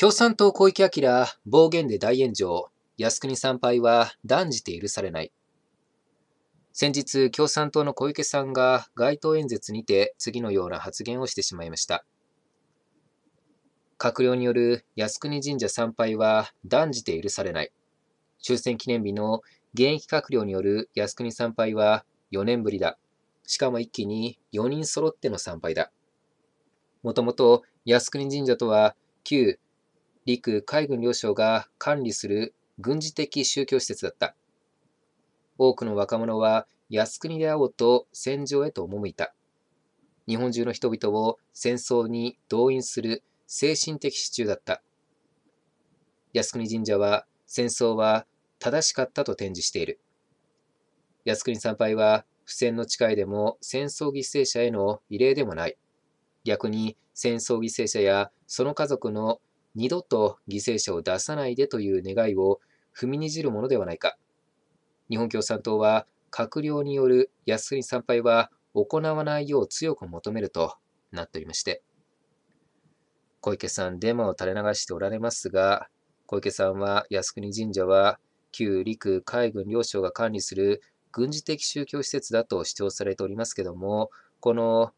共産党小池晃、暴言で大炎上、靖国参拝は断じて許されない。先日、共産党の小池さんが街頭演説にて次のような発言をしてしまいました。閣僚による靖国神社参拝は断じて許されない。終戦記念日の現役閣僚による靖国参拝は4年ぶりだ。しかも一気に4人揃っての参拝だ。もともと靖国神社とは旧陸海軍両省が管理する軍事的宗教施設だった。多くの若者は靖国で会おうと戦場へと赴いた。日本中の人々を戦争に動員する精神的支柱だった。靖国神社は戦争は正しかったと展示している。靖国参拝は不戦の誓いでも戦争犠牲者への慰霊でもない。逆に戦争犠牲者やその家族の二度と犠牲者を出さないでという願いを踏みにじるものではないか。日本共産党は閣僚による靖国参拝は行わないよう強く求めるとなっておりまして。小池さん、デマを垂れ流しておられますが、小池さんは靖国神社は旧陸海軍両省が管理する軍事的宗教施設だと主張されておりますけども、この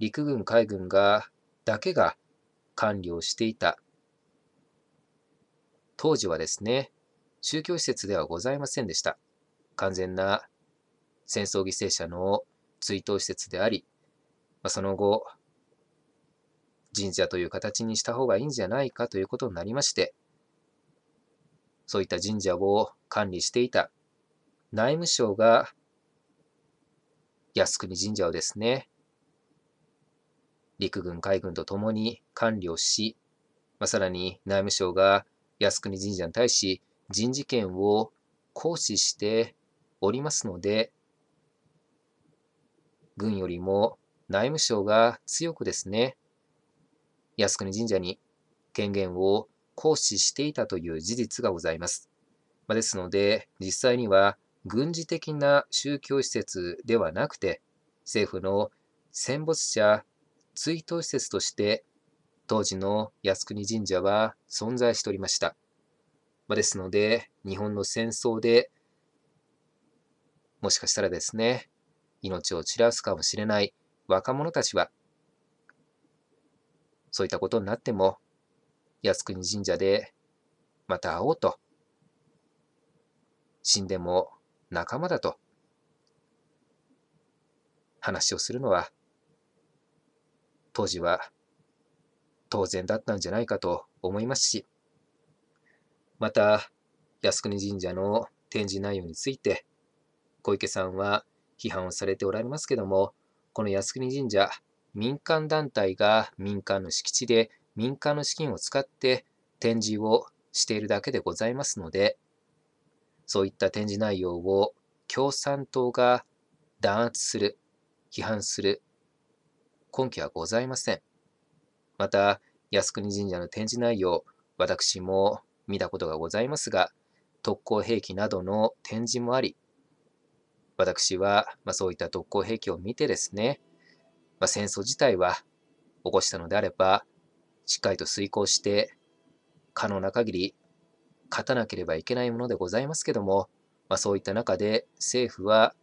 陸軍海軍がだけが管理をしていた。当時はですね、宗教施設ではございませんでした。完全な戦争犠牲者の追悼施設であり、まその後、神社という形にした方がいいんじゃないかということになりまして、そういった神社を管理していた内務省が靖国神社をですね、陸軍、海軍と共に管理をし、まあ、さらに内務省が靖国神社に対し人事権を行使しておりますので、軍よりも内務省が強くですね、靖国神社に権限を行使していたという事実がございます。まあ、ですので、実際には軍事的な宗教施設ではなくて、政府の戦没者追悼施設として当時の靖国神社は存在しておりました。まですので、日本の戦争でもしかしたらですね、命を散らすかもしれない若者たちは、そういったことになっても、靖国神社でまた会おうと、死んでも仲間だと、話をするのは当時は当然だったんじゃないかと思いますし、また、靖国神社の展示内容について、小池さんは批判をされておられますけども、この靖国神社、民間団体が民間の敷地で民間の資金を使って展示をしているだけでございますので、そういった展示内容を共産党が弾圧する、批判する、根拠はございません。また、靖国神社の展示内容、私も見たことがございますが、特攻兵器などの展示もあり、私は、まあ、そういった特攻兵器を見てですね、まあ、戦争自体は起こしたのであれば、しっかりと遂行して、可能な限り勝たなければいけないものでございますけども、まあ、そういった中で政府は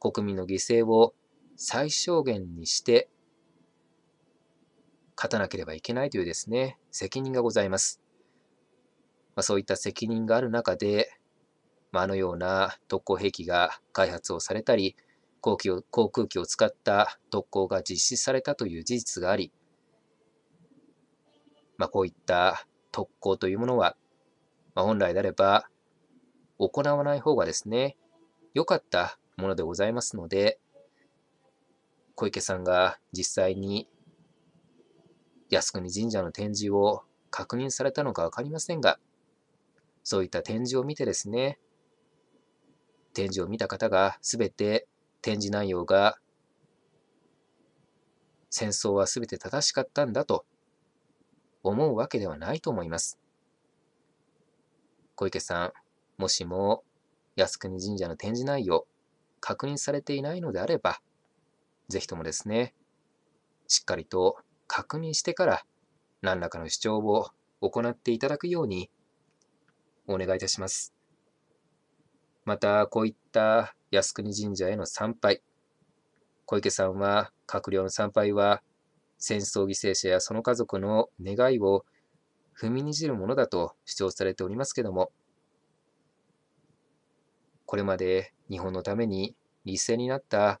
国民の犠牲を最小限にして勝たなければいけないというですね、責任がございます。まあ、そういった責任がある中で、まあ、あのような特攻兵器が開発をされたり、航空を航空機を使った特攻が実施されたという事実があり、まあ、こういった特攻というものは、まあ、本来であれば行わない方がですね、良かったものでございますので、小池さんが実際に靖国神社の展示を確認されたのか分かりませんが、そういった展示を見てですね、展示を見た方が全て展示内容が戦争は全て正しかったんだと思うわけではないと思います。小池さん、もしも靖国神社の展示内容確認されていないのであれば、ぜひともですね、しっかりと確認してから何らかの主張を行っていただくようにお願いいたします。また、こういった靖国神社への参拝、小池さんは閣僚の参拝は戦争犠牲者やその家族の願いを踏みにじるものだと主張されておりますけども、これまで日本のために犠牲になった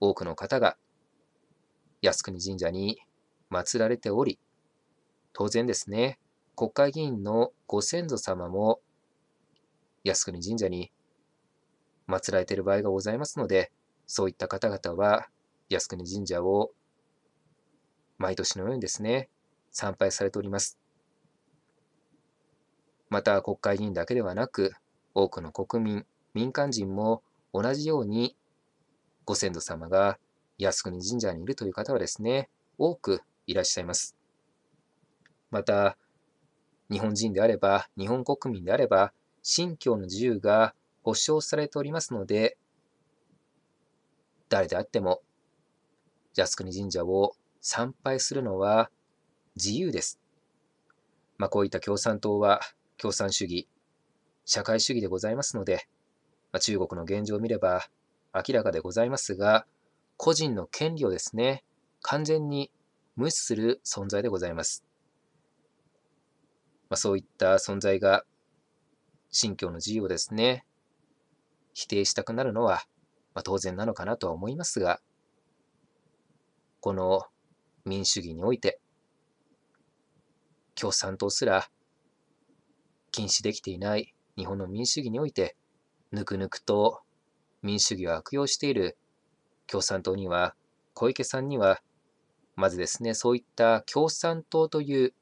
多くの方が靖国神社に祀られており、当然ですね、国会議員のご先祖様も靖国神社に祀られている場合がございますので、そういった方々は靖国神社を毎年のようにですね、参拝されております。また国会議員だけではなく、多くの国民、民間人も同じようにご先祖様が靖国神社にいるという方はですね、多くいらっしゃいます。また、日本人であれば、日本国民であれば、信教の自由が保障されておりますので、誰であっても、靖国神社を参拝するのは自由です。まあ、こういった共産党は共産主義、社会主義でございますので、まあ、中国の現状を見れば明らかでございますが、個人の権利をですね、完全に無視する存在でございます。まあ、そういった存在が信教の自由をですね、否定したくなるのは、まあ、当然なのかなとは思いますが、この民主主義において、共産党すら禁止できていない日本の民主主義において、ぬくぬくと民主主義を悪用している共産党には、小池さんには、まずですね、そういった共産党という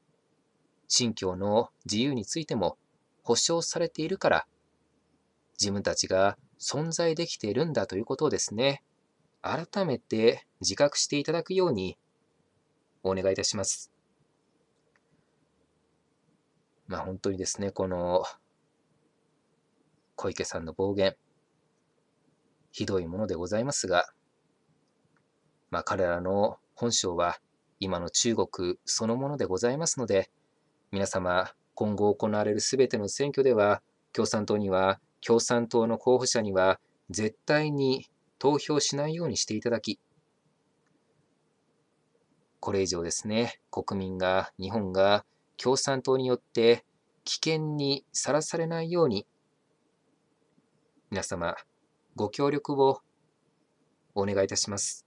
信教の自由についても保障されているから、自分たちが存在できているんだということをですね、改めて自覚していただくようにお願いいたします。まあ本当にですね、この小池さんの暴言、ひどいものでございますが、まあ彼らの本省は今の中国そのものでございますので、皆様、今後行われるすべての選挙では、共産党には、共産党の候補者には、絶対に投票しないようにしていただき、これ以上ですね、国民が、日本が共産党によって危険にさらされないように、皆様、ご協力をお願いいたします。